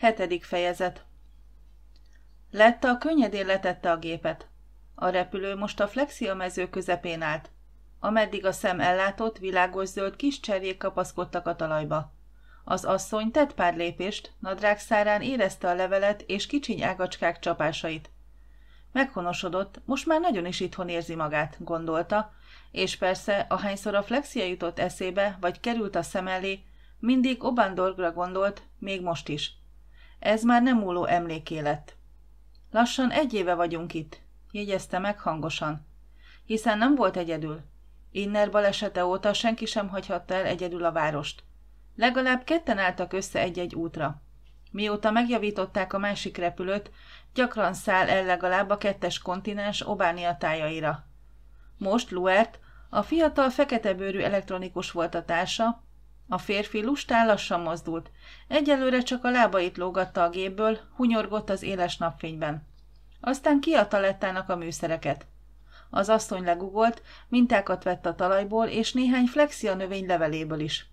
Hetedik fejezet Letta a könnyedén letette a gépet. A repülő most a flexia mező közepén állt. Ameddig a szem ellátott, világos zöld kis cserjék kapaszkodtak a talajba. Az asszony tett pár lépést, nadrág szárán érezte a levelet és kicsiny ágacskák csapásait. Meghonosodott, most már nagyon is itthon érzi magát, gondolta, és persze, ahányszor a flexia jutott eszébe, vagy került a szem elé, mindig Obandorgra gondolt, még most is. Ez már nem múló emlékélet. Lassan egy éve vagyunk itt, jegyezte meg hangosan. Hiszen nem volt egyedül. Inner balesete óta senki sem hagyhatta el egyedül a várost. Legalább ketten álltak össze egy-egy útra. Mióta megjavították a másik repülőt, gyakran száll el legalább a kettes kontinens Obánia tájaira. Most Luert, a fiatal feketebőrű elektronikus volt a társa, a férfi lustán lassan mozdult. Egyelőre csak a lábait lógatta a gépből, hunyorgott az éles napfényben. Aztán kiadta lettának a műszereket. Az asszony legugolt, mintákat vett a talajból, és néhány flexia növény leveléből is.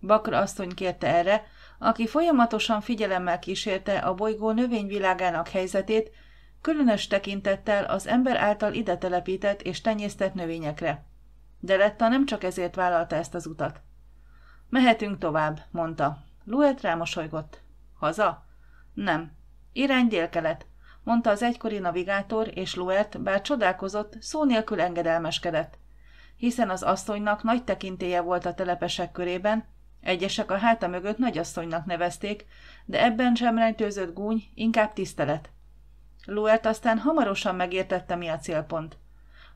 Bakra asszony kérte erre, aki folyamatosan figyelemmel kísérte a bolygó növényvilágának helyzetét, különös tekintettel az ember által ide telepített és tenyésztett növényekre. De Letta nem csak ezért vállalta ezt az utat. Mehetünk tovább, mondta. Luet rámosolygott. Haza? Nem. Irány délkelet, mondta az egykori navigátor, és Luert, bár csodálkozott, szó nélkül engedelmeskedett. Hiszen az asszonynak nagy tekintéje volt a telepesek körében, egyesek a háta mögött nagyasszonynak nevezték, de ebben sem rejtőzött gúny, inkább tisztelet. Luert aztán hamarosan megértette, mi a célpont.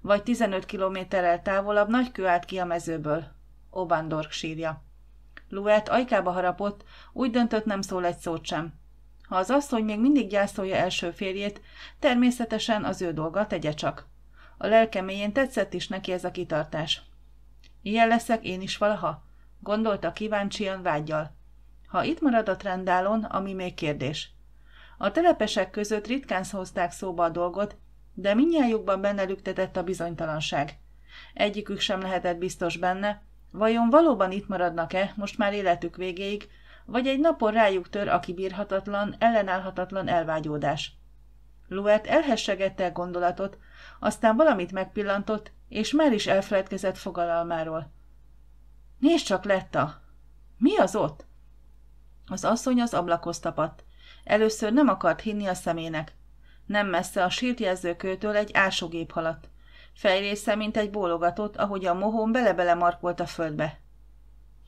Vagy 15 kilométerrel távolabb nagy kő állt ki a mezőből. Obandork sírja. Luett ajkába harapott, úgy döntött nem szól egy szót sem. Ha az asszony még mindig gyászolja első férjét, természetesen az ő dolga tegye csak. A lelke mélyén tetszett is neki ez a kitartás. Ilyen leszek én is valaha? Gondolta kíváncsian vágyjal. Ha itt marad a trendálon, ami még kérdés. A telepesek között ritkán hozták szóba a dolgot, de minnyájukban benne lüktetett a bizonytalanság. Egyikük sem lehetett biztos benne, Vajon valóban itt maradnak-e, most már életük végéig, vagy egy napon rájuk tör a kibírhatatlan, ellenállhatatlan elvágyódás? Luert elhessegette a gondolatot, aztán valamit megpillantott, és már is elfeledkezett fogalalmáról. Nézd csak, Letta! Mi az ott? Az asszony az ablakhoz tapadt. Először nem akart hinni a szemének. Nem messze a sírt jelzőkőtől egy ásógép haladt. Fejrésze, mint egy bólogatott, ahogy a mohón bele-bele markolt a földbe.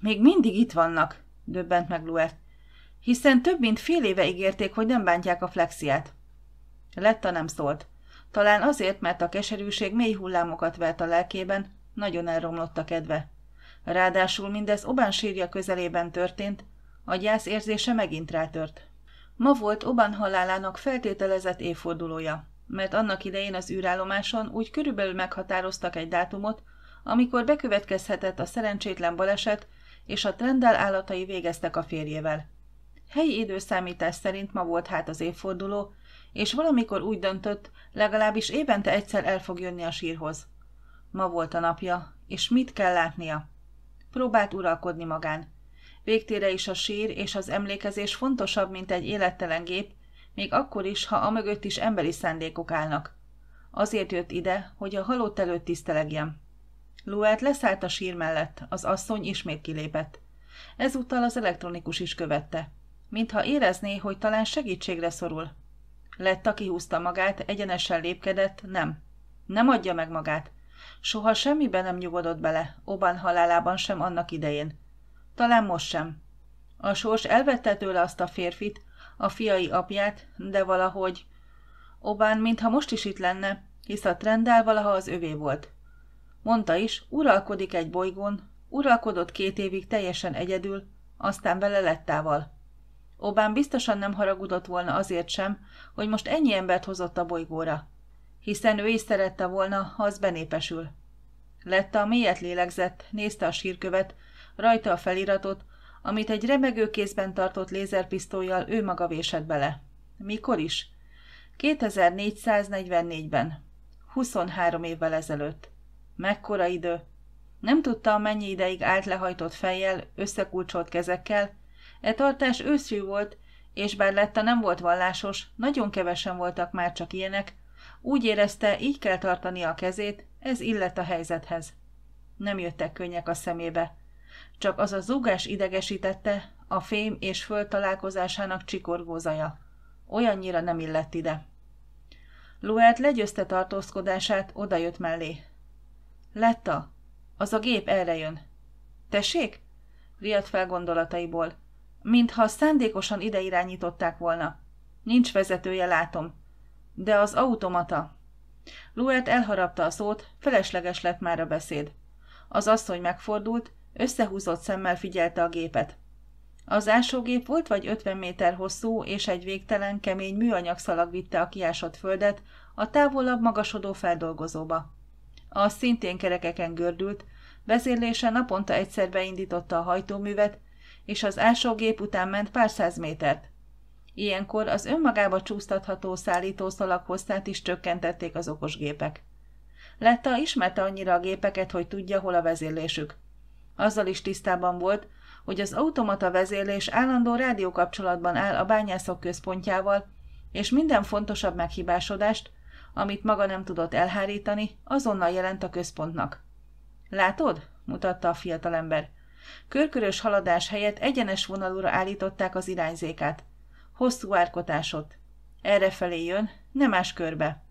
Még mindig itt vannak, döbbent meg Luert, hiszen több mint fél éve ígérték, hogy nem bántják a flexiát. Letta nem szólt. Talán azért, mert a keserűség mély hullámokat vert a lelkében, nagyon elromlott a kedve. Ráadásul mindez Oban sírja közelében történt, a gyász érzése megint rátört. Ma volt oban halálának feltételezett évfordulója mert annak idején az űrállomáson úgy körülbelül meghatároztak egy dátumot, amikor bekövetkezhetett a szerencsétlen baleset, és a trendel állatai végeztek a férjével. Helyi időszámítás szerint ma volt hát az évforduló, és valamikor úgy döntött, legalábbis évente egyszer el fog jönni a sírhoz. Ma volt a napja, és mit kell látnia? Próbált uralkodni magán. Végtére is a sír és az emlékezés fontosabb, mint egy élettelen gép, még akkor is, ha a mögött is emberi szándékok állnak. Azért jött ide, hogy a halott előtt tisztelegjem. Luert leszállt a sír mellett, az asszony ismét kilépett. Ezúttal az elektronikus is követte. Mintha érezné, hogy talán segítségre szorul. aki húzta magát, egyenesen lépkedett, nem. Nem adja meg magát. Soha semmiben nem nyugodott bele, Oban halálában sem annak idején. Talán most sem. A sors elvette tőle azt a férfit, a fiai apját, de valahogy... Obán, mintha most is itt lenne, hisz a trendel valaha az övé volt. Mondta is, uralkodik egy bolygón, uralkodott két évig teljesen egyedül, aztán vele lettával. Obán biztosan nem haragudott volna azért sem, hogy most ennyi embert hozott a bolygóra, hiszen ő is szerette volna, ha az benépesül. Letta mélyet lélegzett, nézte a sírkövet, rajta a feliratot, amit egy remegő kézben tartott lézerpisztolyjal ő maga vésett bele. Mikor is? 2444-ben. 23 évvel ezelőtt. Mekkora idő? Nem tudta, mennyi ideig állt lehajtott fejjel, összekulcsolt kezekkel. E tartás őszű volt, és bár Letta nem volt vallásos, nagyon kevesen voltak már csak ilyenek, úgy érezte, így kell tartani a kezét, ez illet a helyzethez. Nem jöttek könnyek a szemébe csak az a zúgás idegesítette, a fém és föl találkozásának csikorgó zaja. Olyannyira nem illett ide. Luert legyőzte tartózkodását, odajött mellé. Letta, az a gép erre jön. Tessék? Riadt fel gondolataiból. Mintha szándékosan ide irányították volna. Nincs vezetője, látom. De az automata. Luert elharapta a szót, felesleges lett már a beszéd. Az asszony megfordult, Összehúzott szemmel figyelte a gépet. Az ásógép volt vagy 50 méter hosszú, és egy végtelen, kemény műanyag szalag vitte a kiásott földet a távolabb magasodó feldolgozóba. A szintén kerekeken gördült, vezérlése naponta egyszer beindította a hajtóművet, és az ásógép után ment pár száz métert. Ilyenkor az önmagába csúsztatható szállítószalag hosszát is csökkentették az gépek. Letta ismerte annyira a gépeket, hogy tudja, hol a vezérlésük – azzal is tisztában volt, hogy az automata vezérlés állandó rádiókapcsolatban áll a bányászok központjával, és minden fontosabb meghibásodást, amit maga nem tudott elhárítani, azonnal jelent a központnak. Látod? mutatta a fiatalember. Körkörös haladás helyett egyenes vonalúra állították az irányzékát. Hosszú árkotásot. felé jön, nem más körbe.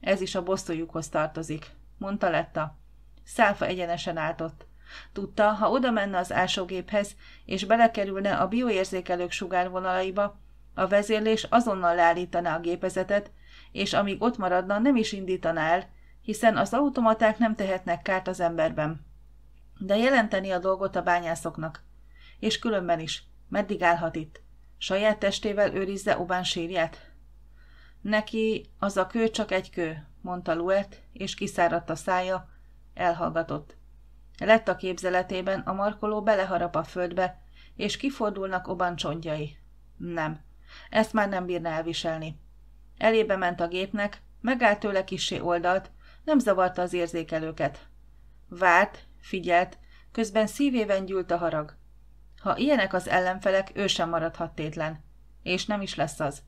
Ez is a bosszújukhoz tartozik, mondta Letta. Szálfa egyenesen álltott. Tudta, ha oda menne az ásógéphez, és belekerülne a bioérzékelők sugárvonalaiba, a vezérlés azonnal leállítaná a gépezetet, és amíg ott maradna, nem is indítaná el, hiszen az automaták nem tehetnek kárt az emberben. De jelenteni a dolgot a bányászoknak. És különben is. Meddig állhat itt? Saját testével őrizze Obán sírját? Neki az a kő csak egy kő, mondta Luet és kiszáradt a szája, elhallgatott a képzeletében a markoló beleharap a földbe, és kifordulnak Oban csontjai. Nem. Ezt már nem bírna elviselni. Elébe ment a gépnek, megállt tőle kisé oldalt, nem zavarta az érzékelőket. Várt, figyelt, közben szívében gyűlt a harag. Ha ilyenek az ellenfelek, ő sem maradhat tétlen. És nem is lesz az.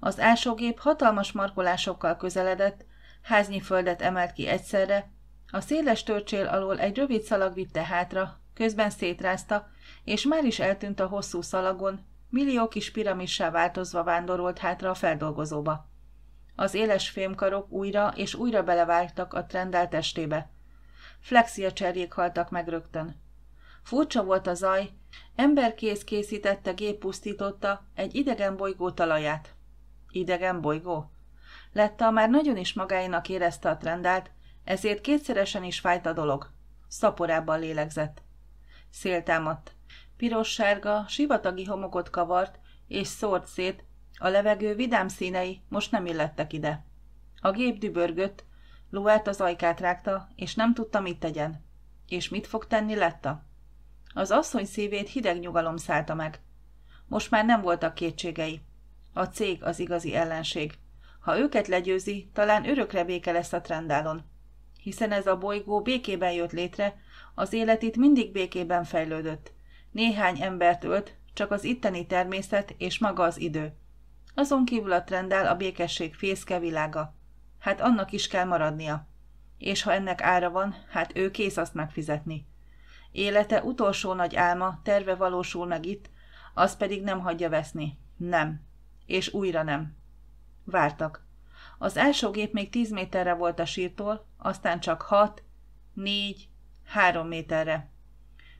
Az ásógép hatalmas markolásokkal közeledett, háznyi földet emelt ki egyszerre, a széles törcsél alól egy rövid szalag vitte hátra, közben szétrázta, és már is eltűnt a hosszú szalagon, millió kis piramissá változva vándorolt hátra a feldolgozóba. Az éles fémkarok újra és újra belevágtak a trendel testébe. Flexia cserjék haltak meg rögtön. Furcsa volt a zaj, emberkész készítette gép pusztította egy idegen bolygó talaját. Idegen bolygó? Letta már nagyon is magáinak érezte a trendelt, ezért kétszeresen is fájt a dolog. Szaporában lélegzett. Szél támadt. Piros-sárga, sivatagi homokot kavart, és szórt szét, a levegő vidám színei most nem illettek ide. A gép dübörgött, Luert az ajkát rágta, és nem tudta, mit tegyen. És mit fog tenni Letta? Az asszony szívét hideg nyugalom szállta meg. Most már nem voltak kétségei. A cég az igazi ellenség. Ha őket legyőzi, talán örökre béke lesz a trendálon hiszen ez a bolygó békében jött létre, az élet itt mindig békében fejlődött. Néhány embert ölt, csak az itteni természet és maga az idő. Azon kívül a trendel a békesség fészke világa. Hát annak is kell maradnia. És ha ennek ára van, hát ő kész azt megfizetni. Élete utolsó nagy álma, terve valósul meg itt, az pedig nem hagyja veszni. Nem. És újra nem. Vártak. Az első gép még 10 méterre volt a sírtól, aztán csak 6, 4, 3 méterre.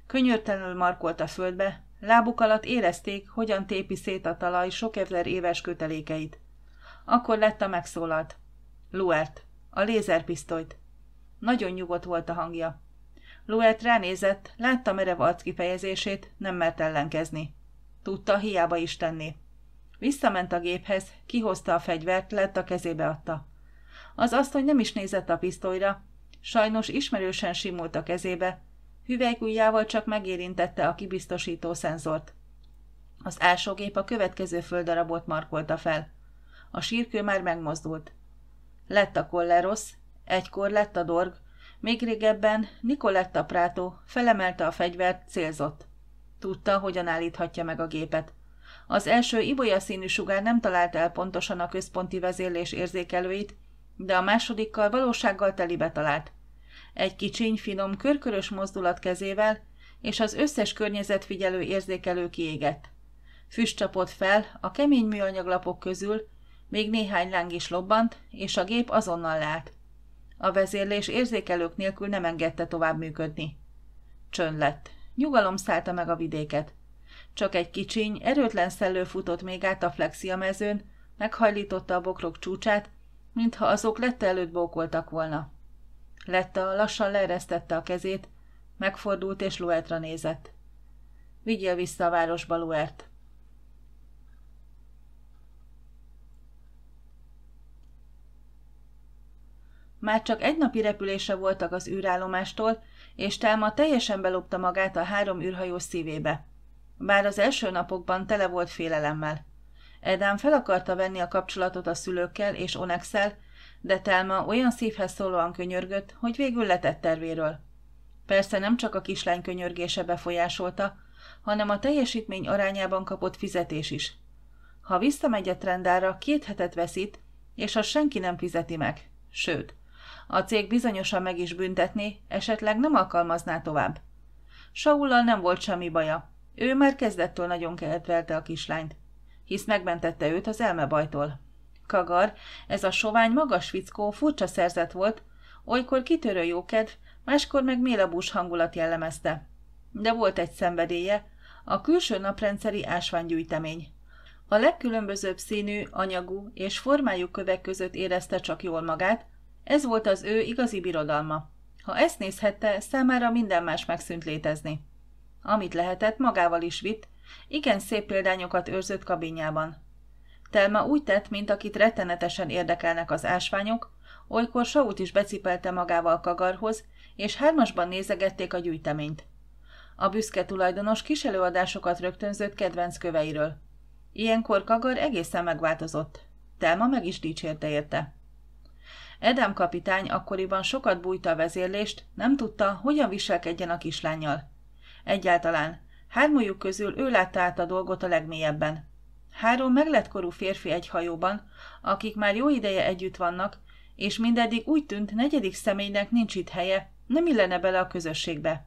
Könyörtelenül markolt a földbe, lábuk alatt érezték, hogyan tépi szét a talaj sok ezer éves kötelékeit. Akkor lett a megszólalt. Luert, a lézerpisztolyt. Nagyon nyugodt volt a hangja. Luert ránézett, látta merev arckifejezését, nem mert ellenkezni. Tudta, hiába is tenni. Visszament a géphez, kihozta a fegyvert, lett a kezébe adta. Az asszony nem is nézett a pisztolyra, sajnos ismerősen simult a kezébe, hüvelykújjával csak megérintette a kibiztosító szenzort. Az első gép a következő földarabot markolta fel. A sírkő már megmozdult. Lett a Kollerosz, egykor lett a Dorg, még régebben Nikoletta Prátó felemelte a fegyvert, célzott. Tudta, hogyan állíthatja meg a gépet. Az első ibolya színű sugár nem találta el pontosan a központi vezérlés érzékelőit, de a másodikkal valósággal telibe talált. Egy kicsiny, finom, körkörös mozdulat kezével, és az összes környezetfigyelő érzékelő kiégett. Füst csapott fel, a kemény műanyaglapok közül még néhány láng is lobbant, és a gép azonnal lát. A vezérlés érzékelők nélkül nem engedte tovább működni. Csönd lett. Nyugalom szállta meg a vidéket. Csak egy kicsiny, erőtlen szellő futott még át a flexia mezőn, meghajlította a bokrok csúcsát, mintha azok lett előtt bókoltak volna. Letta lassan leeresztette a kezét, megfordult és Luertra nézett. Vigyél vissza a városba, Luert! Már csak egy napi repülése voltak az űrállomástól, és telma teljesen belopta magát a három űrhajó szívébe. Bár az első napokban tele volt félelemmel. Edám fel akarta venni a kapcsolatot a szülőkkel és onex de Telma olyan szívhez szólóan könyörgött, hogy végül letett tervéről. Persze nem csak a kislány könyörgése befolyásolta, hanem a teljesítmény arányában kapott fizetés is. Ha visszamegy a trendára, két hetet veszít, és azt senki nem fizeti meg. Sőt, a cég bizonyosan meg is büntetné, esetleg nem alkalmazná tovább. Saullal nem volt semmi baja. Ő már kezdettől nagyon kedvelte a kislányt, hisz megmentette őt az elmebajtól. Kagar, ez a sovány magas fickó furcsa szerzet volt, olykor kitörő jókedv, máskor meg mélabús hangulat jellemezte. De volt egy szenvedélye, a külső naprendszeri ásványgyűjtemény. A legkülönbözőbb színű, anyagú és formájú kövek között érezte csak jól magát, ez volt az ő igazi birodalma. Ha ezt nézhette, számára minden más megszűnt létezni. Amit lehetett, magával is vitt, igen szép példányokat őrzött kabinjában. Telma úgy tett, mint akit rettenetesen érdekelnek az ásványok, olykor Saut is becipelte magával kagarhoz, és hármasban nézegették a gyűjteményt. A büszke tulajdonos kis előadásokat rögtönzött kedvenc köveiről. Ilyenkor kagar egészen megváltozott. Telma meg is dicsérte érte. Edem kapitány akkoriban sokat bújta a vezérlést, nem tudta, hogyan viselkedjen a kislányjal. Egyáltalán. Hármújuk közül ő látta át a dolgot a legmélyebben. Három megletkorú férfi egy hajóban, akik már jó ideje együtt vannak, és mindeddig úgy tűnt, negyedik személynek nincs itt helye, nem illene bele a közösségbe.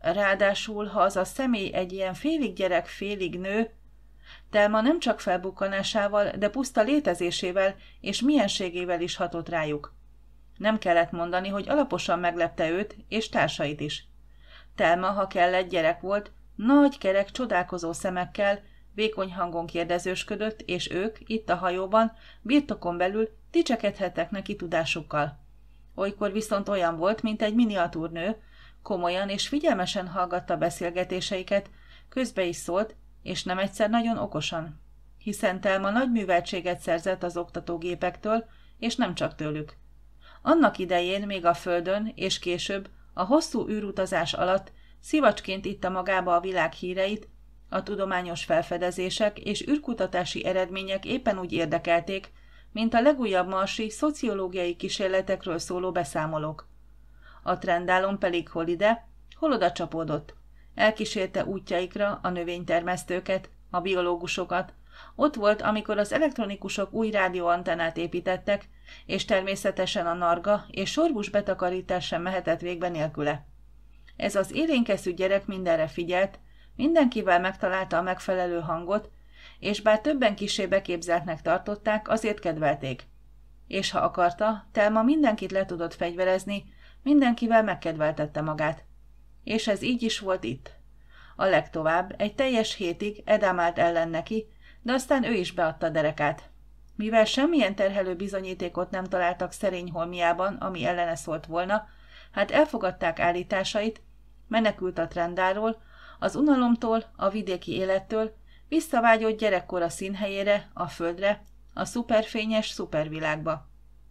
Ráadásul, ha az a személy egy ilyen félig gyerek, félig nő, Telma nem csak felbukkanásával, de puszta létezésével és mienségével is hatott rájuk. Nem kellett mondani, hogy alaposan meglepte őt és társait is. Telma, ha kellett, gyerek volt, nagy kerek, csodálkozó szemekkel, vékony hangon kérdezősködött, és ők, itt a hajóban, birtokon belül dicsekedhettek neki tudásukkal. Olykor viszont olyan volt, mint egy miniatúrnő, komolyan és figyelmesen hallgatta beszélgetéseiket, közbe is szólt, és nem egyszer nagyon okosan. Hiszen Telma nagy műveltséget szerzett az oktatógépektől, és nem csak tőlük. Annak idején még a földön, és később a hosszú űrutazás alatt szivacsként itta magába a világ híreit, a tudományos felfedezések és űrkutatási eredmények éppen úgy érdekelték, mint a legújabb marsi szociológiai kísérletekről szóló beszámolók. A trendálom pedig hol ide, hol oda csapódott. Elkísérte útjaikra a növénytermesztőket, a biológusokat, ott volt, amikor az elektronikusok új rádióantennát építettek, és természetesen a narga és sorbus betakarítás sem mehetett végbe nélküle. Ez az élénkeszű gyerek mindenre figyelt, mindenkivel megtalálta a megfelelő hangot, és bár többen kisé beképzeltnek tartották, azért kedvelték. És ha akarta, Telma mindenkit le tudott fegyverezni, mindenkivel megkedveltette magát. És ez így is volt itt. A legtovább egy teljes hétig Edám állt ellen neki, de aztán ő is beadta a derekát. Mivel semmilyen terhelő bizonyítékot nem találtak szerény holmiában, ami ellene szólt volna, hát elfogadták állításait, menekült a trendáról, az unalomtól, a vidéki élettől, visszavágyott gyerekkora színhelyére, a földre, a szuperfényes szupervilágba.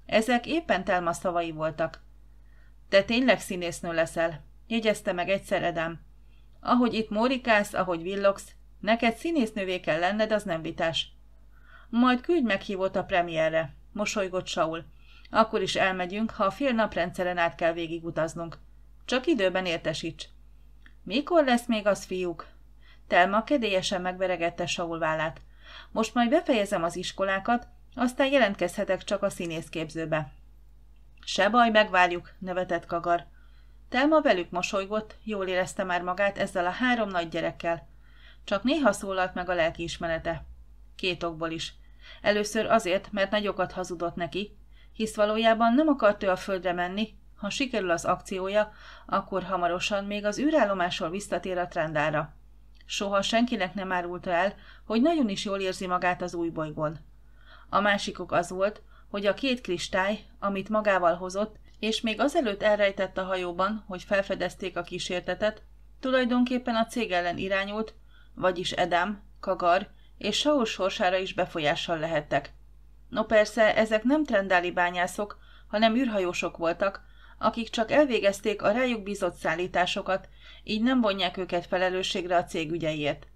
Ezek éppen Telma szavai voltak. Te tényleg színésznő leszel, jegyezte meg egyszer Edám. Ahogy itt mórikálsz, ahogy villogsz, Neked színésznővé kell lenned, az nem vitás. Majd küldj meghívót a premierre, mosolygott Saul. Akkor is elmegyünk, ha a fél naprendszeren át kell végigutaznunk. Csak időben értesíts. Mikor lesz még az, fiúk? Telma kedélyesen megveregette Saul vállát. Most majd befejezem az iskolákat, aztán jelentkezhetek csak a színészképzőbe. Se baj, megvárjuk, nevetett Kagar. Telma velük mosolygott, jól érezte már magát ezzel a három nagy gyerekkel. Csak néha szólalt meg a ismerete. Két okból is. Először azért, mert nagyokat hazudott neki, hisz valójában nem akart ő a földre menni, ha sikerül az akciója, akkor hamarosan még az űrállomásról visszatér a trendára. Soha senkinek nem árulta el, hogy nagyon is jól érzi magát az új bolygón. A másikok az volt, hogy a két kristály, amit magával hozott, és még azelőtt elrejtett a hajóban, hogy felfedezték a kísértetet, tulajdonképpen a cég ellen irányult, vagyis edem, Kagar és Saul sorsára is befolyással lehettek. No persze, ezek nem trendáli bányászok, hanem űrhajósok voltak, akik csak elvégezték a rájuk bízott szállításokat, így nem vonják őket felelősségre a cég ügyeiért.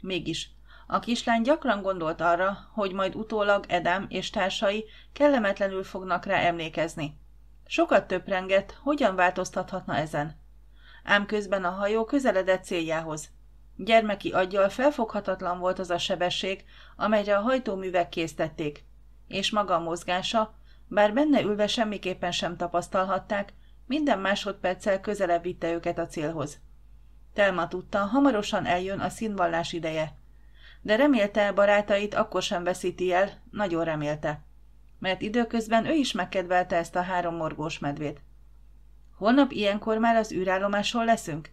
Mégis, a kislány gyakran gondolt arra, hogy majd utólag edem és társai kellemetlenül fognak rá emlékezni. Sokat töprengett, hogyan változtathatna ezen. Ám közben a hajó közeledett céljához. Gyermeki aggyal felfoghatatlan volt az a sebesség, amelyre a hajtóművek késztették, és maga a mozgása, bár benne ülve semmiképpen sem tapasztalhatták, minden másodperccel közelebb vitte őket a célhoz. Telma tudta, hamarosan eljön a színvallás ideje. De remélte barátait akkor sem veszíti el, nagyon remélte. Mert időközben ő is megkedvelte ezt a három morgós medvét. Holnap ilyenkor már az űrállomáson leszünk?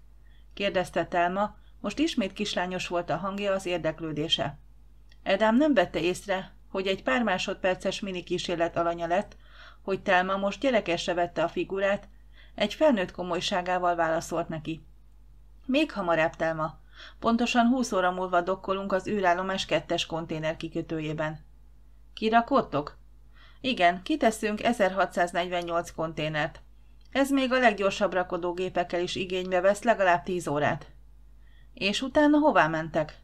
kérdezte Telma, most ismét kislányos volt a hangja, az érdeklődése. Edám nem vette észre, hogy egy pár másodperces mini kísérlet alanya lett, hogy Telma most gyerekesre vette a figurát, egy felnőtt komolyságával válaszolt neki. Még hamarabb, Telma. Pontosan 20 óra múlva dokkolunk az űrállomás kettes konténer kikötőjében. Kirakottok? Igen, kiteszünk 1648 konténert. Ez még a leggyorsabb rakodógépekkel is igénybe vesz legalább 10 órát. És utána hová mentek?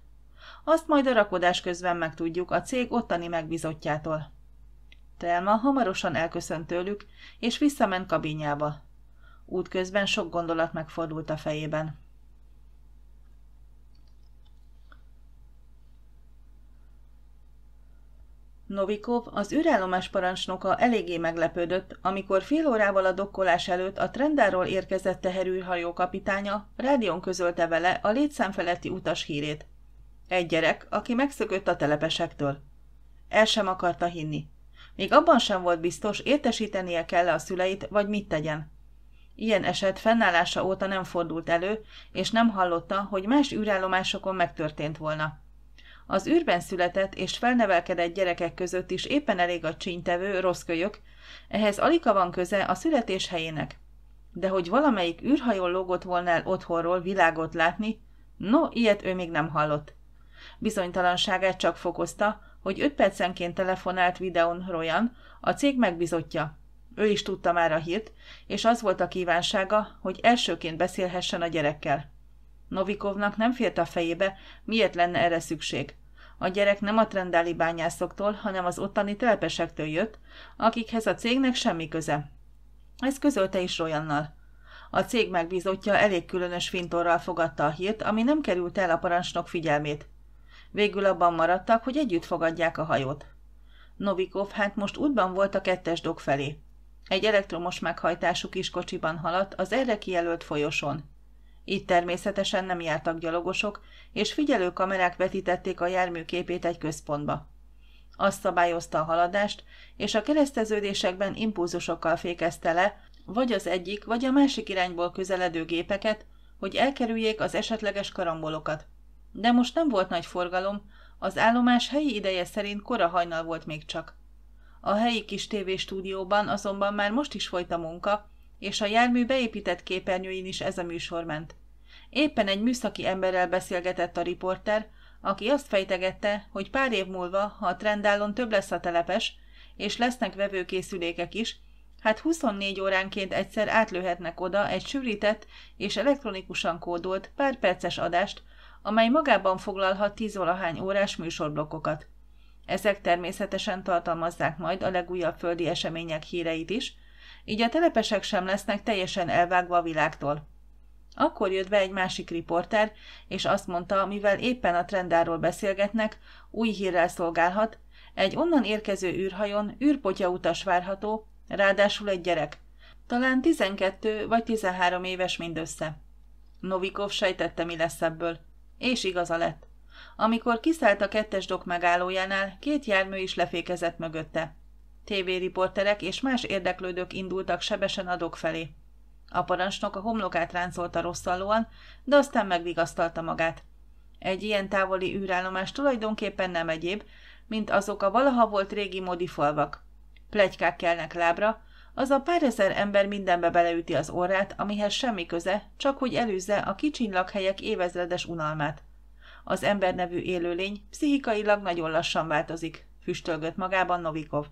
Azt majd a rakodás közben megtudjuk a cég ottani megbizotjától. Telma hamarosan elköszönt tőlük, és visszament kabinjába. Útközben sok gondolat megfordult a fejében. Novikov, az űrállomás parancsnoka eléggé meglepődött, amikor fél órával a dokkolás előtt a Trendáról érkezett teherűrhajó kapitánya rádión közölte vele a létszám feletti utas hírét. Egy gyerek, aki megszökött a telepesektől. El sem akarta hinni. Még abban sem volt biztos, értesítenie kell a szüleit, vagy mit tegyen. Ilyen eset fennállása óta nem fordult elő, és nem hallotta, hogy más űrállomásokon megtörtént volna. Az űrben született és felnevelkedett gyerekek között is éppen elég a csínytevő, rossz kölyök, ehhez alika van köze a születés helyének. De hogy valamelyik űrhajón lógott volna el otthonról világot látni, no, ilyet ő még nem hallott. Bizonytalanságát csak fokozta, hogy öt percenként telefonált videón Royan, a cég megbizotja. Ő is tudta már a hírt, és az volt a kívánsága, hogy elsőként beszélhessen a gyerekkel. Novikovnak nem fért a fejébe, miért lenne erre szükség. A gyerek nem a trendáli bányászoktól, hanem az ottani telpesektől jött, akikhez a cégnek semmi köze. Ezt közölte is olyannal. A cég megbízottja elég különös fintorral fogadta a hírt, ami nem került el a parancsnok figyelmét. Végül abban maradtak, hogy együtt fogadják a hajót. Novikov hát most útban volt a kettes dok felé. Egy elektromos meghajtású kiskocsiban haladt az erre kijelölt folyosón. Így természetesen nem jártak gyalogosok, és figyelő kamerák vetítették a jármű képét egy központba. Azt szabályozta a haladást, és a kereszteződésekben impulzusokkal fékezte le, vagy az egyik, vagy a másik irányból közeledő gépeket, hogy elkerüljék az esetleges karambolokat. De most nem volt nagy forgalom, az állomás helyi ideje szerint kora hajnal volt még csak. A helyi kis tévéstúdióban azonban már most is folyt a munka, és a jármű beépített képernyőin is ez a műsor ment. Éppen egy műszaki emberrel beszélgetett a riporter, aki azt fejtegette, hogy pár év múlva, ha a trendálon több lesz a telepes, és lesznek vevőkészülékek is, hát 24 óránként egyszer átlőhetnek oda egy sűrített és elektronikusan kódolt pár perces adást, amely magában foglalhat 10 valahány órás műsorblokkokat. Ezek természetesen tartalmazzák majd a legújabb földi események híreit is, így a telepesek sem lesznek teljesen elvágva a világtól. Akkor jött be egy másik riporter, és azt mondta, mivel éppen a trendáról beszélgetnek, új hírrel szolgálhat, egy onnan érkező űrhajon űrpotya utas várható, ráadásul egy gyerek. Talán 12 vagy 13 éves mindössze. Novikov sejtette, mi lesz ebből. És igaza lett. Amikor kiszállt a kettes dok megállójánál, két jármű is lefékezett mögötte. TV riporterek és más érdeklődők indultak sebesen a dok felé. A parancsnok a homlokát ráncolta rosszalóan, de aztán megvigasztalta magát. Egy ilyen távoli űrállomás tulajdonképpen nem egyéb, mint azok a valaha volt régi modi falvak. Plegykák kelnek lábra, az a pár ezer ember mindenbe beleüti az orrát, amihez semmi köze, csak hogy előzze a kicsinlak lakhelyek évezredes unalmát. Az ember nevű élőlény pszichikailag nagyon lassan változik, füstölgött magában Novikov.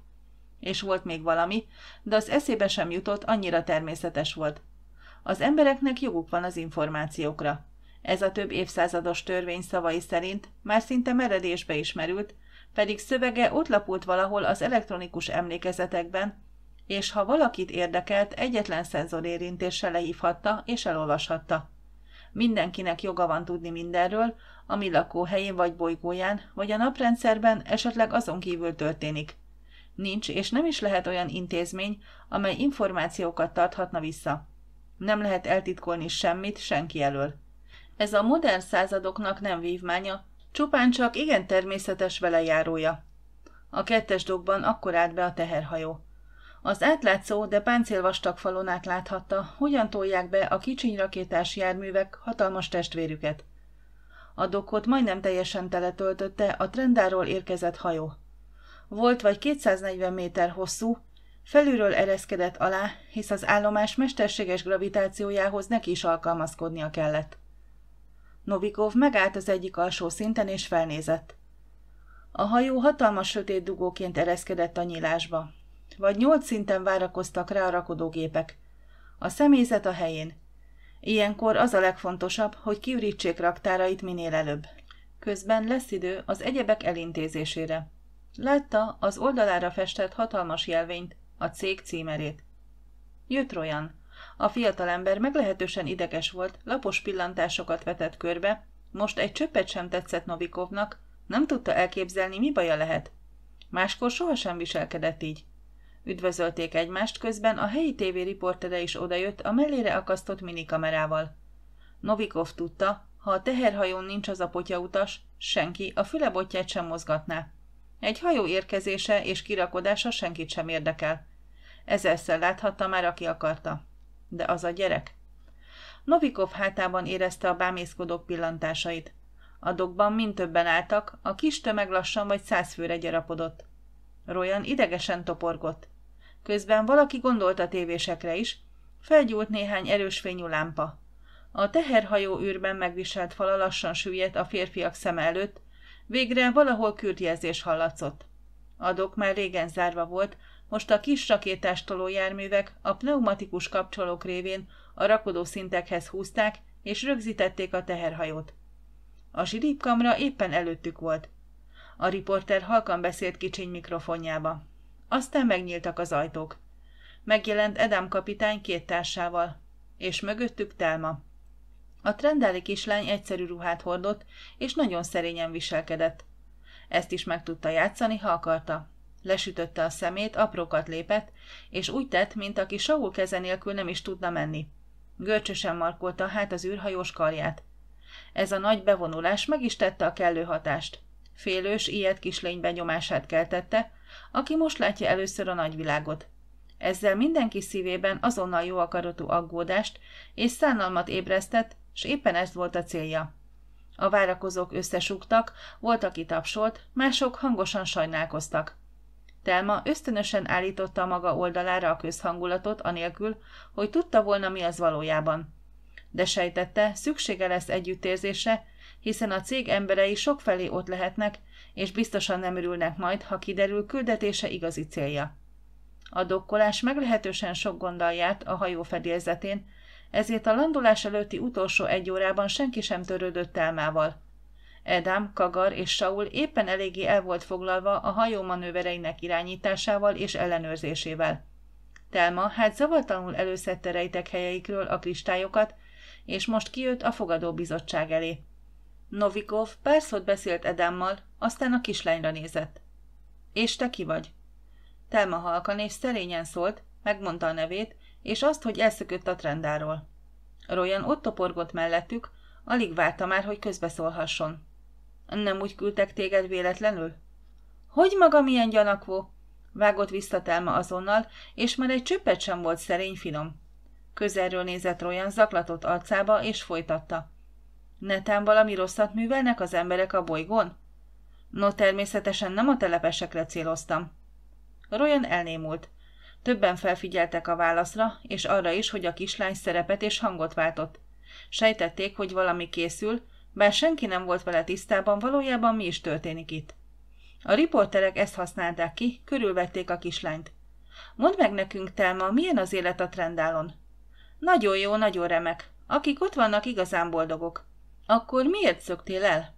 És volt még valami, de az eszébe sem jutott, annyira természetes volt. Az embereknek joguk van az információkra. Ez a több évszázados törvény szavai szerint már szinte meredésbe ismerült, pedig szövege ott lapult valahol az elektronikus emlékezetekben, és ha valakit érdekelt, egyetlen szenzor érintéssel lehívhatta és elolvashatta. Mindenkinek joga van tudni mindenről, ami lakóhelyén vagy bolygóján, vagy a naprendszerben esetleg azon kívül történik. Nincs, és nem is lehet olyan intézmény, amely információkat tarthatna vissza. Nem lehet eltitkolni semmit senki elől. Ez a modern századoknak nem vívmánya, csupán csak igen természetes velejárója. A kettes dokban akkor állt be a teherhajó. Az átlátszó, de páncélvastag falon át láthatta, hogyan tolják be a kicsiny rakétás járművek hatalmas testvérüket. A dokot majdnem teljesen teletöltötte a trendáról érkezett hajó volt vagy 240 méter hosszú, felülről ereszkedett alá, hisz az állomás mesterséges gravitációjához neki is alkalmazkodnia kellett. Novikov megállt az egyik alsó szinten és felnézett. A hajó hatalmas sötét dugóként ereszkedett a nyílásba. Vagy nyolc szinten várakoztak rá a rakodógépek. A személyzet a helyén. Ilyenkor az a legfontosabb, hogy kiürítsék raktárait minél előbb. Közben lesz idő az egyebek elintézésére. Látta az oldalára festett hatalmas jelvényt, a cég címerét. Jött A fiatalember meglehetősen ideges volt, lapos pillantásokat vetett körbe, most egy csöppet sem tetszett Novikovnak, nem tudta elképzelni, mi baja lehet. Máskor sohasem viselkedett így. Üdvözölték egymást, közben a helyi riportere is odajött a mellére akasztott minikamerával. Novikov tudta, ha a teherhajón nincs az a utas, senki a fülebotját sem mozgatná. Egy hajó érkezése és kirakodása senkit sem érdekel. Ezerszer láthatta már, aki akarta. De az a gyerek? Novikov hátában érezte a bámészkodók pillantásait. A dokban mind többen álltak, a kis tömeg lassan vagy száz főre gyarapodott. Royan idegesen toporgott. Közben valaki gondolt a tévésekre is, felgyúlt néhány erős fényű lámpa. A teherhajó űrben megviselt fala lassan süllyedt a férfiak szeme előtt, Végre valahol küldjelzés hallatszott. A dok már régen zárva volt, most a kis rakétás tolójárművek a pneumatikus kapcsolók révén a rakodó szintekhez húzták és rögzítették a teherhajót. A zsiripkamra éppen előttük volt. A riporter halkan beszélt kicsiny mikrofonjába. Aztán megnyíltak az ajtók. Megjelent Edám kapitány két társával, és mögöttük Telma. A trendeli kislány egyszerű ruhát hordott, és nagyon szerényen viselkedett. Ezt is meg tudta játszani, ha akarta. Lesütötte a szemét, aprókat lépett, és úgy tett, mint aki Saul keze nélkül nem is tudna menni. Görcsösen markolta hát az űrhajós karját. Ez a nagy bevonulás meg is tette a kellő hatást. Félős, ilyet kislény benyomását keltette, aki most látja először a nagyvilágot. Ezzel mindenki szívében azonnal jó akaratú aggódást és szánalmat ébresztett, és éppen ez volt a célja. A várakozók összesugtak, volt, aki tapsolt, mások hangosan sajnálkoztak. Telma ösztönösen állította maga oldalára a közhangulatot, anélkül, hogy tudta volna, mi az valójában. De sejtette, szüksége lesz együttérzése, hiszen a cég emberei sokfelé ott lehetnek, és biztosan nem örülnek majd, ha kiderül küldetése igazi célja. A dokkolás meglehetősen sok gonddal járt a hajó fedélzetén, ezért a landolás előtti utolsó egy órában senki sem törődött elmával. Edám, Kagar és Saul éppen eléggé el volt foglalva a hajó manővereinek irányításával és ellenőrzésével. Telma hát zavartalanul előszedte rejtek helyeikről a kristályokat, és most kijött a fogadóbizottság elé. Novikov pár szót beszélt Edámmal, aztán a kislányra nézett. És te ki vagy? Telma halkan és szerényen szólt, megmondta a nevét, és azt, hogy elszökött a trendáról. Royan ott toporgott mellettük, alig várta már, hogy közbeszólhasson. Nem úgy küldtek téged véletlenül? Hogy maga milyen gyanakvó? Vágott vissza azonnal, és már egy csöppet sem volt szerény finom. Közelről nézett Royan zaklatott arcába, és folytatta. Netán valami rosszat művelnek az emberek a bolygón? No, természetesen nem a telepesekre céloztam. Royan elnémult. Többen felfigyeltek a válaszra, és arra is, hogy a kislány szerepet és hangot váltott. Sejtették, hogy valami készül, bár senki nem volt vele tisztában, valójában mi is történik itt. A riporterek ezt használták ki, körülvették a kislányt. Mondd meg nekünk, Telma, milyen az élet a trendálon? Nagyon jó, nagyon remek. Akik ott vannak, igazán boldogok. Akkor miért szöktél el?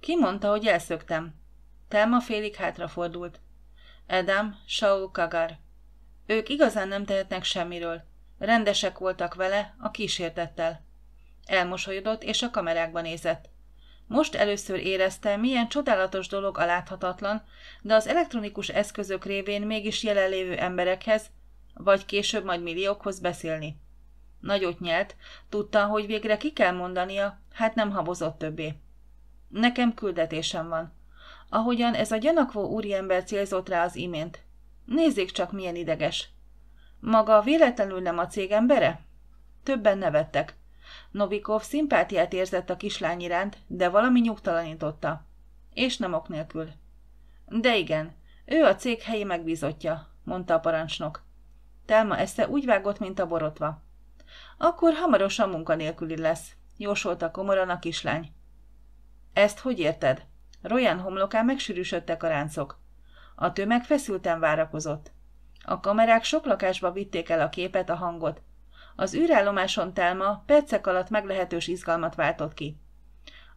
Ki mondta, hogy elszöktem? Telma félig hátrafordult. Edem, Saul Kagar. Ők igazán nem tehetnek semmiről. Rendesek voltak vele, a kísértettel. Elmosolyodott, és a kamerákba nézett. Most először érezte, milyen csodálatos dolog a láthatatlan, de az elektronikus eszközök révén mégis jelenlévő emberekhez, vagy később majd milliókhoz beszélni. Nagyot nyelt, tudta, hogy végre ki kell mondania, hát nem habozott többé. Nekem küldetésem van. Ahogyan ez a gyanakvó úriember célzott rá az imént. Nézzék csak, milyen ideges. Maga véletlenül nem a cég embere? Többen nevettek. Novikov szimpátiát érzett a kislány iránt, de valami nyugtalanította. És nem ok nélkül. De igen, ő a cég helyi megbízottja, mondta a parancsnok. Telma esze úgy vágott, mint a borotva. Akkor hamarosan munkanélküli lesz, jósolta komoran a kislány. Ezt hogy érted? Rojan homlokán megsűrűsödtek a ráncok. A tömeg feszülten várakozott. A kamerák sok lakásba vitték el a képet, a hangot. Az űrállomáson Telma percek alatt meglehetős izgalmat váltott ki.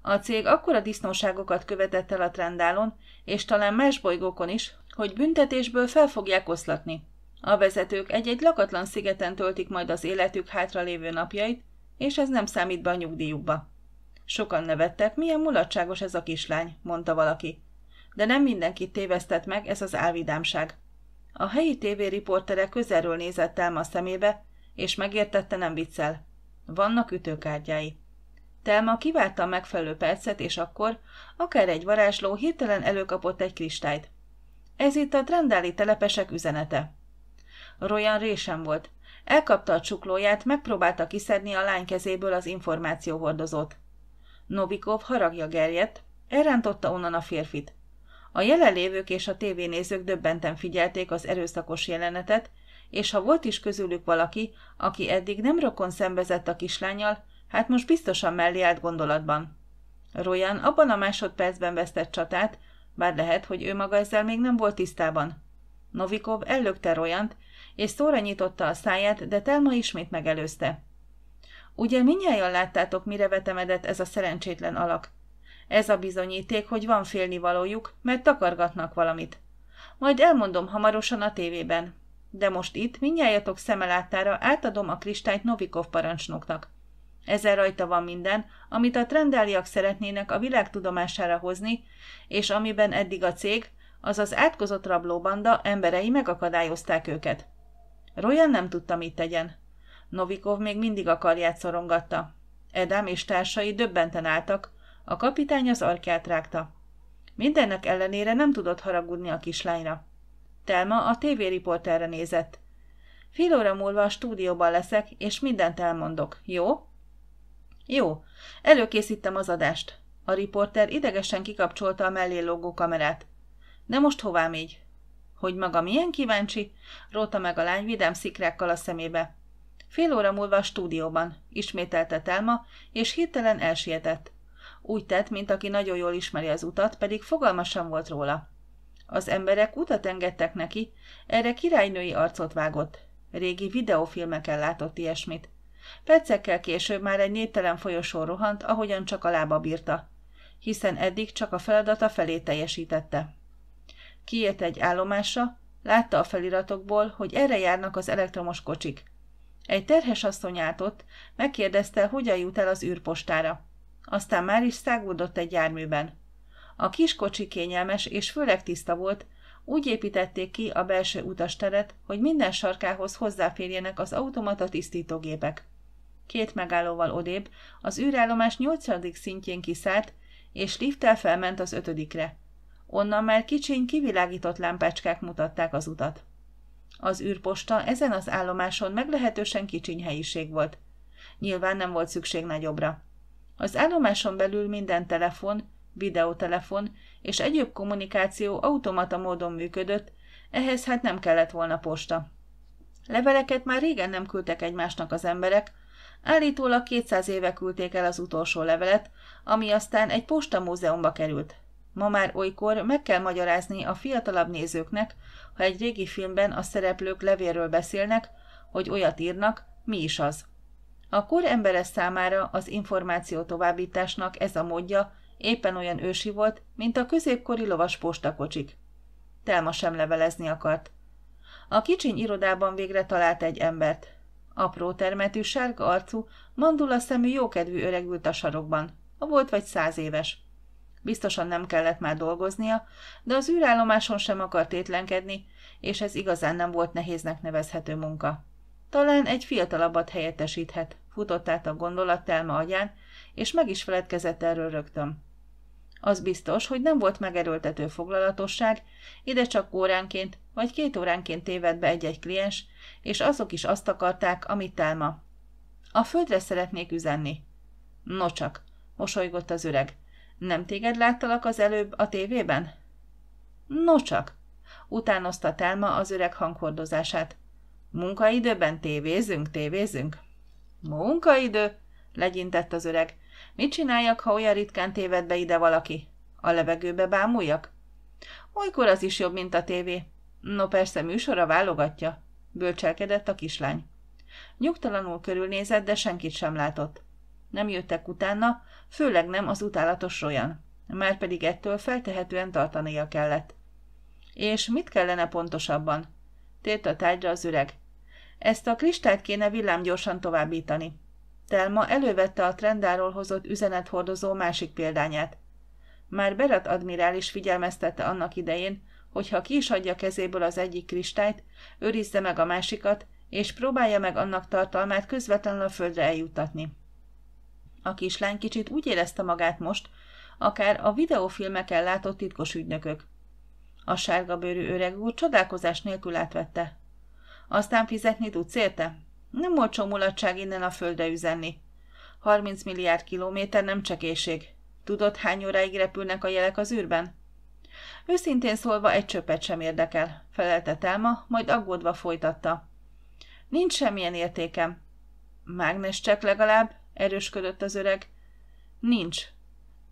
A cég akkora disznóságokat követett el a trendálon, és talán más bolygókon is, hogy büntetésből fel fogják oszlatni. A vezetők egy-egy lakatlan szigeten töltik majd az életük hátralévő napjait, és ez nem számít be a nyugdíjukba. Sokan nevettek, milyen mulatságos ez a kislány, mondta valaki de nem mindenki tévesztett meg ez az álvidámság. A helyi tévériportere közelről nézett Telma szemébe, és megértette nem viccel. Vannak ütőkártyái. Telma kivárta a megfelelő percet, és akkor, akár egy varázsló, hirtelen előkapott egy kristályt. Ez itt a trendáli telepesek üzenete. Royan résem volt. Elkapta a csuklóját, megpróbálta kiszedni a lány kezéből az információhordozót. Novikov haragja gerjedt, elrántotta onnan a férfit. A jelenlévők és a tévénézők döbbenten figyelték az erőszakos jelenetet, és ha volt is közülük valaki, aki eddig nem rokon szembezett a kislányjal, hát most biztosan mellé állt gondolatban. Royan abban a másodpercben vesztett csatát, bár lehet, hogy ő maga ezzel még nem volt tisztában. Novikov ellökte Royant, és szóra nyitotta a száját, de Telma ismét megelőzte. Ugye minnyáján láttátok, mire vetemedett ez a szerencsétlen alak. Ez a bizonyíték, hogy van félnivalójuk, mert takargatnak valamit. Majd elmondom hamarosan a tévében. De most itt, mindjájatok szemelátára átadom a kristályt Novikov parancsnoknak. Ezen rajta van minden, amit a trendáliak szeretnének a világ tudomására hozni, és amiben eddig a cég, azaz átkozott rablóbanda emberei megakadályozták őket. Royan nem tudta, mit tegyen. Novikov még mindig a karját szorongatta. Edám és társai döbbenten álltak, a kapitány az arkát rágta. Mindennek ellenére nem tudott haragudni a kislányra. Telma a tévériporterre nézett. Fél óra múlva a stúdióban leszek, és mindent elmondok, jó? Jó. Előkészítem az adást. A riporter idegesen kikapcsolta a mellé lógó kamerát. De most hová még? Hogy maga milyen kíváncsi? Róta meg a lány vidám szikrákkal a szemébe. Fél óra múlva a stúdióban, ismételte Telma, és hirtelen elsietett. Úgy tett, mint aki nagyon jól ismeri az utat, pedig fogalma sem volt róla. Az emberek utat engedtek neki, erre királynői arcot vágott. Régi videófilmeken látott ilyesmit. Percekkel később már egy néptelen folyosón rohant, ahogyan csak a lába bírta, hiszen eddig csak a feladata felé teljesítette. Kiért egy állomásra, látta a feliratokból, hogy erre járnak az elektromos kocsik. Egy terhes asszony állt ott, megkérdezte, hogyan jut el az űrpostára aztán már is száguldott egy járműben. A kis kocsi kényelmes és főleg tiszta volt, úgy építették ki a belső utasteret, hogy minden sarkához hozzáférjenek az automata tisztítógépek. Két megállóval odébb az űrállomás 8. szintjén kiszállt, és lifttel felment az ötödikre. Onnan már kicsiny kivilágított lámpácskák mutatták az utat. Az űrposta ezen az állomáson meglehetősen kicsiny helyiség volt. Nyilván nem volt szükség nagyobbra. Az állomáson belül minden telefon, videótelefon és egyéb kommunikáció automata módon működött, ehhez hát nem kellett volna posta. Leveleket már régen nem küldtek egymásnak az emberek, állítólag 200 éve küldték el az utolsó levelet, ami aztán egy postamúzeumba került. Ma már olykor meg kell magyarázni a fiatalabb nézőknek, ha egy régi filmben a szereplők levéről beszélnek, hogy olyat írnak, mi is az. A kor embere számára az információ továbbításnak ez a módja éppen olyan ősi volt, mint a középkori lovas postakocsik. Telma sem levelezni akart. A kicsiny irodában végre talált egy embert. Apró termetű, sárga arcú, mandula szemű, jókedvű öreg a sarokban. A volt vagy száz éves. Biztosan nem kellett már dolgoznia, de az űrállomáson sem akart étlenkedni, és ez igazán nem volt nehéznek nevezhető munka. Talán egy fiatalabbat helyettesíthet, futott át a gondolattelme agyán, és meg is feledkezett erről rögtön. Az biztos, hogy nem volt megerőltető foglalatosság, ide csak óránként vagy két óránként tévedt be egy-egy kliens, és azok is azt akarták, amit Telma. A földre szeretnék üzenni. Nocsak, mosolygott az öreg. Nem téged láttalak az előbb a tévében? Nocsak, utánozta Telma az öreg hanghordozását. Munkaidőben tévézünk, tévézünk? Munkaidő? Legyintett az öreg. Mit csináljak, ha olyan ritkán téved be ide valaki? A levegőbe bámuljak? Olykor az is jobb, mint a tévé. No persze, műsora válogatja. Bölcselkedett a kislány. Nyugtalanul körülnézett, de senkit sem látott. Nem jöttek utána, főleg nem az utálatos olyan. pedig ettől feltehetően tartania kellett. És mit kellene pontosabban? Tért a tárgyra az öreg. Ezt a kristályt kéne villámgyorsan továbbítani. Telma elővette a trendáról hozott üzenethordozó másik példányát. Már Berat admirális figyelmeztette annak idején, hogy ha ki is adja kezéből az egyik kristályt, őrizze meg a másikat, és próbálja meg annak tartalmát közvetlenül a földre eljutatni. A kislány kicsit úgy érezte magát most, akár a videófilmeken látott titkos ügynökök. A sárga bőrű öreg úr csodálkozás nélkül átvette. Aztán fizetni tudsz érte? Nem olcsó mulatság innen a földre üzenni. 30 milliárd kilométer nem csekéség. Tudod, hány óráig repülnek a jelek az űrben? Őszintén szólva egy csöpet sem érdekel, felelte Telma, majd aggódva folytatta. Nincs semmilyen értékem. Mágnes csak legalább, erősködött az öreg. Nincs.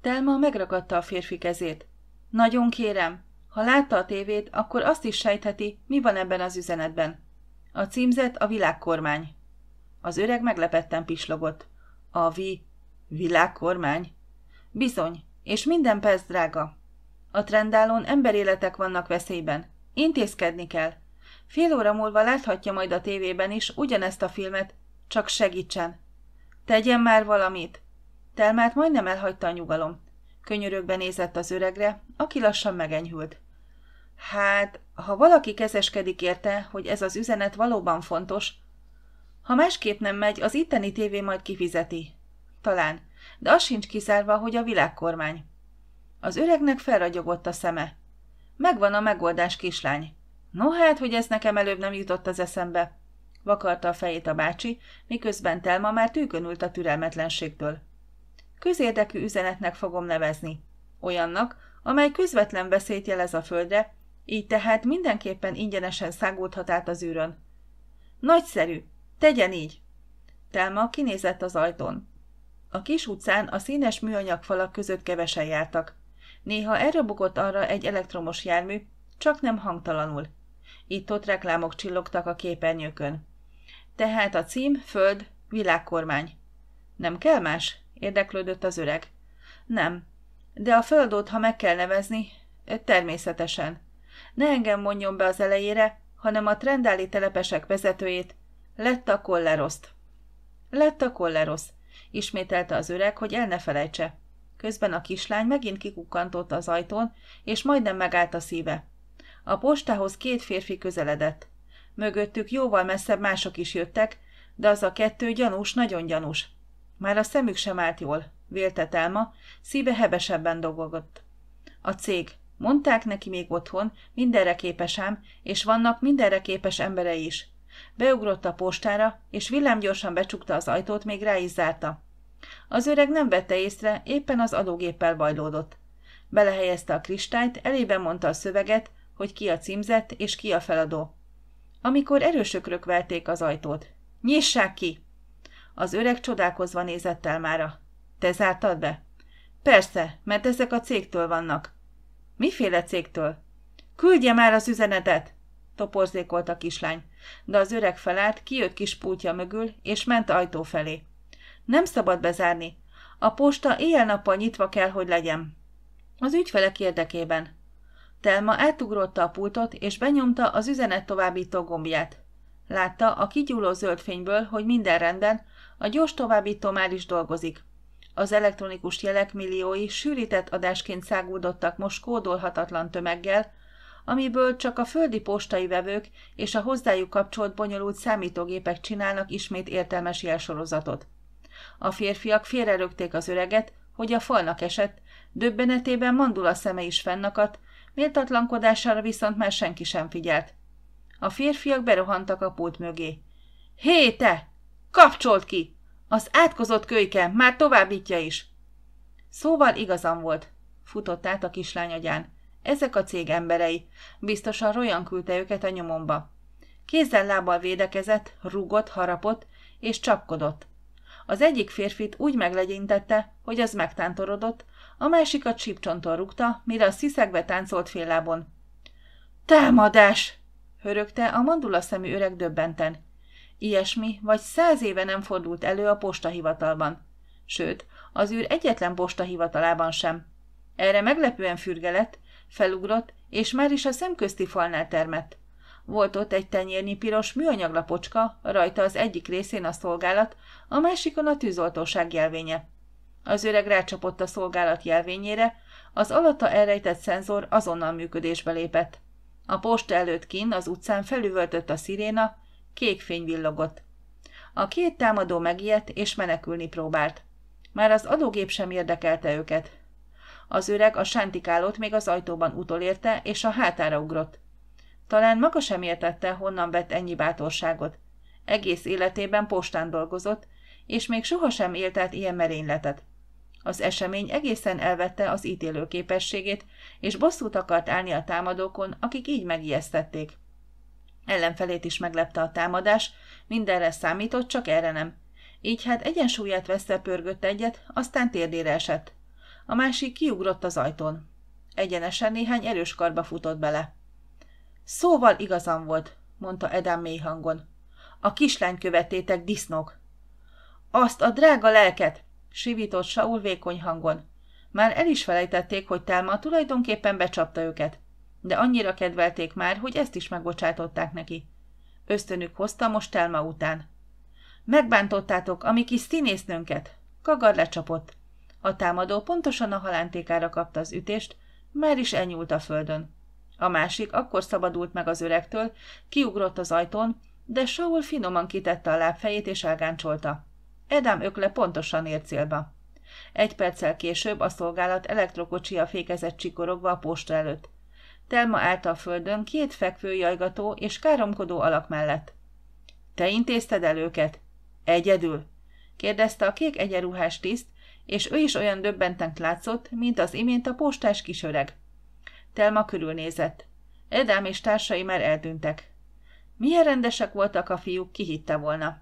Telma megragadta a férfi kezét. Nagyon kérem, ha látta a tévét, akkor azt is sejtheti, mi van ebben az üzenetben. A címzett a világkormány. Az öreg meglepetten pislogott. A vi... világkormány? Bizony, és minden perc drága. A trendálón emberéletek vannak veszélyben. Intézkedni kell. Fél óra múlva láthatja majd a tévében is ugyanezt a filmet, csak segítsen. Tegyen már valamit! Telmát majdnem elhagyta a nyugalom. Könyörögbe nézett az öregre, aki lassan megenyhült. Hát, ha valaki kezeskedik érte, hogy ez az üzenet valóban fontos, ha másképp nem megy, az itteni tévé majd kifizeti. Talán, de az sincs kizárva, hogy a világkormány. Az öregnek felragyogott a szeme. Megvan a megoldás, kislány. No hát, hogy ez nekem előbb nem jutott az eszembe. Vakarta a fejét a bácsi, miközben Telma már tűkönült a türelmetlenségtől. Közérdekű üzenetnek fogom nevezni. Olyannak, amely közvetlen veszélyt jelez a földre, így tehát mindenképpen ingyenesen szágódhat át az űrön. Nagyszerű! Tegyen így! Telma kinézett az ajtón. A kis utcán a színes műanyag falak között kevesen jártak. Néha erre bukott arra egy elektromos jármű, csak nem hangtalanul. Itt-ott reklámok csillogtak a képernyőkön. Tehát a cím Föld, világkormány. Nem kell más? érdeklődött az öreg. Nem. De a földot, ha meg kell nevezni, természetesen ne engem mondjon be az elejére, hanem a trendáli telepesek vezetőjét, Letta Kolleroszt. Letta Kollerosz, ismételte az öreg, hogy el ne felejtse. Közben a kislány megint kikukkantott az ajtón, és majdnem megállt a szíve. A postához két férfi közeledett. Mögöttük jóval messzebb mások is jöttek, de az a kettő gyanús, nagyon gyanús. Már a szemük sem állt jól, vélte Telma, szíve hebesebben dobogott. A cég, Mondták neki még otthon, mindenre képes ám, és vannak mindenre képes embere is. Beugrott a postára, és villámgyorsan becsukta az ajtót, még rá is zárta. Az öreg nem vette észre, éppen az adógéppel bajlódott. Belehelyezte a kristályt, elébe mondta a szöveget, hogy ki a címzett és ki a feladó. Amikor erősökrök verték az ajtót. Nyissák ki! Az öreg csodálkozva nézett el mára. Te zártad be? Persze, mert ezek a cégtől vannak. Miféle cégtől? Küldje már az üzenetet! toporzékolt a kislány, de az öreg felállt, kijött kis pultja mögül, és ment ajtó felé. Nem szabad bezárni. A posta éjjel-nappal nyitva kell, hogy legyen. Az ügyfelek érdekében. Telma átugrotta a pultot, és benyomta az üzenet továbbító gombját. Látta a kigyúló zöld fényből, hogy minden rendben, a gyors továbbító már is dolgozik. Az elektronikus jelek milliói sűrített adásként száguldottak most kódolhatatlan tömeggel, amiből csak a földi postai vevők és a hozzájuk kapcsolt bonyolult számítógépek csinálnak ismét értelmes jelsorozatot. A férfiak félrerögték az öreget, hogy a falnak esett, döbbenetében mandula szeme is fennakadt, méltatlankodására viszont már senki sem figyelt. A férfiak berohantak a pult mögé. Hé te! Kapcsolt ki! Az átkozott kölyke, már továbbítja is. Szóval igazam volt, futott át a kislány agyán. Ezek a cég emberei. Biztosan Rojan küldte őket a nyomomba. Kézzel-lábbal védekezett, rúgott, harapott és csapkodott. Az egyik férfit úgy meglegyintette, hogy az megtántorodott, a másikat csípcsontól rúgta, mire a sziszegbe táncolt lábon. Támadás! hörögte a mandula szemű öreg döbbenten. Ilyesmi vagy száz éve nem fordult elő a postahivatalban. Sőt, az űr egyetlen postahivatalában sem. Erre meglepően fürgelett, felugrott, és már is a szemközti falnál termett. Volt ott egy tenyérnyi piros műanyaglapocska, rajta az egyik részén a szolgálat, a másikon a tűzoltóság jelvénye. Az öreg rácsapott a szolgálat jelvényére, az alatta elrejtett szenzor azonnal működésbe lépett. A posta előtt kin az utcán felüvöltött a sziréna, Kék fény villogott. A két támadó megijedt és menekülni próbált. Már az adógép sem érdekelte őket. Az öreg a sántikálót még az ajtóban utolérte, és a hátára ugrott. Talán maga sem értette, honnan vett ennyi bátorságot. Egész életében postán dolgozott, és még sohasem élt át ilyen merényletet. Az esemény egészen elvette az ítélő képességét, és bosszút akart állni a támadókon, akik így megijesztették. Ellenfelét is meglepte a támadás, mindenre számított, csak erre nem. Így hát egyensúlyát veszte pörgött egyet, aztán térdére esett. A másik kiugrott az ajtón. Egyenesen néhány erős karba futott bele. Szóval igazam volt, mondta Edám mély hangon. A kislány követétek disznók. Azt a drága lelket! sivított Saul vékony hangon. Már el is felejtették, hogy Telma tulajdonképpen becsapta őket de annyira kedvelték már, hogy ezt is megbocsátották neki. Ösztönük hozta most Telma után. Megbántottátok a mi kis színésznőnket! Kagar lecsapott. A támadó pontosan a halántékára kapta az ütést, már is elnyúlt a földön. A másik akkor szabadult meg az öregtől, kiugrott az ajtón, de Saul finoman kitette a lábfejét és elgáncsolta. Edám ökle pontosan ért célba. Egy perccel később a szolgálat elektrokocsia fékezett csikorogva a posta előtt. Telma állt a földön két fekvő jajgató és káromkodó alak mellett. Te intézted el őket? Egyedül? kérdezte a kék egyenruhás tiszt, és ő is olyan döbbenten látszott, mint az imént a postás kisöreg. Telma körülnézett. Edám és társai már eltűntek. Milyen rendesek voltak a fiúk, hitte volna.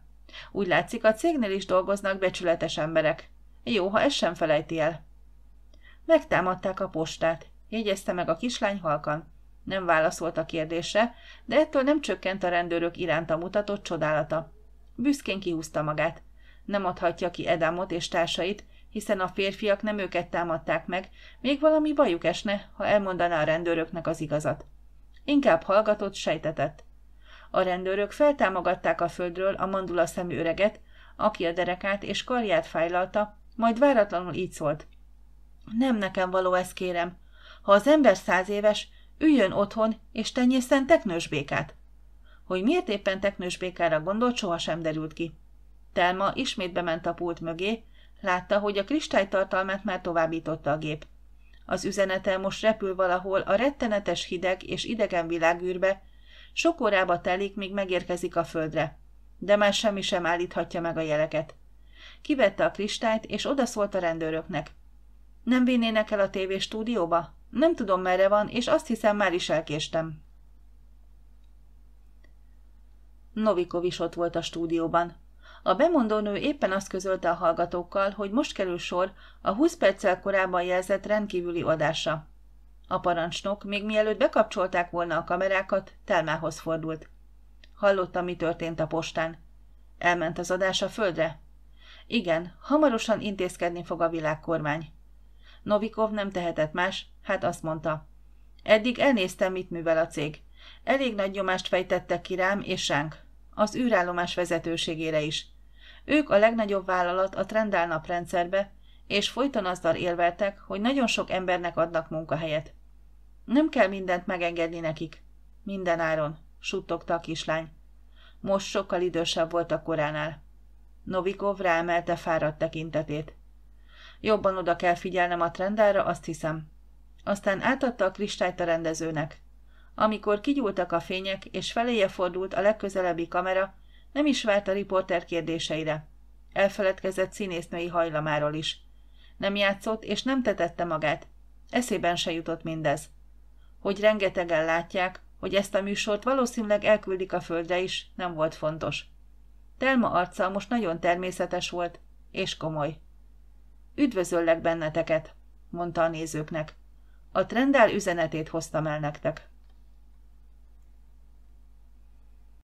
Úgy látszik, a cégnél is dolgoznak becsületes emberek. Jó, ha ezt sem felejti el. Megtámadták a postát jegyezte meg a kislány halkan. Nem válaszolt a kérdésre, de ettől nem csökkent a rendőrök iránta mutatott csodálata. Büszkén kihúzta magát. Nem adhatja ki Edámot és társait, hiszen a férfiak nem őket támadták meg, még valami bajuk esne, ha elmondaná a rendőröknek az igazat. Inkább hallgatott, sejtetett. A rendőrök feltámogatták a földről a mandula szemű öreget, aki a derekát és karját fájlalta, majd váratlanul így szólt. Nem nekem való ez, kérem. Ha az ember száz éves, üljön otthon és tenyészen teknős békát. Hogy miért éppen teknős békára gondolt, sohasem derült ki. Telma ismét bement a pult mögé, látta, hogy a kristálytartalmát már továbbította a gép. Az üzenete most repül valahol a rettenetes hideg és idegen világűrbe, sok órába telik, míg megérkezik a földre. De már semmi sem állíthatja meg a jeleket. Kivette a kristályt, és odaszólt a rendőröknek. Nem vinnének el a stúdióba, nem tudom, merre van, és azt hiszem, már is elkéstem. Novikov is ott volt a stúdióban. A bemondónő éppen azt közölte a hallgatókkal, hogy most kerül sor a 20 perccel korábban jelzett rendkívüli adása. A parancsnok, még mielőtt bekapcsolták volna a kamerákat, Telmához fordult. Hallotta, mi történt a postán. Elment az adás a földre? Igen, hamarosan intézkedni fog a világkormány. Novikov nem tehetett más, hát azt mondta. Eddig elnéztem, mit művel a cég. Elég nagy nyomást fejtettek ki rám és ránk. Az űrállomás vezetőségére is. Ők a legnagyobb vállalat a Trendál naprendszerbe, és folyton azzal élveltek, hogy nagyon sok embernek adnak munkahelyet. Nem kell mindent megengedni nekik. Minden áron, suttogta a kislány. Most sokkal idősebb volt a koránál. Novikov ráemelte fáradt tekintetét. Jobban oda kell figyelnem a trendára, azt hiszem. Aztán átadta a kristályt a rendezőnek. Amikor kigyúltak a fények, és feléje fordult a legközelebbi kamera, nem is várt a riporter kérdéseire. Elfeledkezett színésznői hajlamáról is. Nem játszott, és nem tetette magát. Eszében se jutott mindez. Hogy rengetegen látják, hogy ezt a műsort valószínűleg elküldik a földre is, nem volt fontos. Telma arca most nagyon természetes volt, és komoly. Üdvözöllek benneteket, mondta a nézőknek. A trendel üzenetét hoztam el nektek.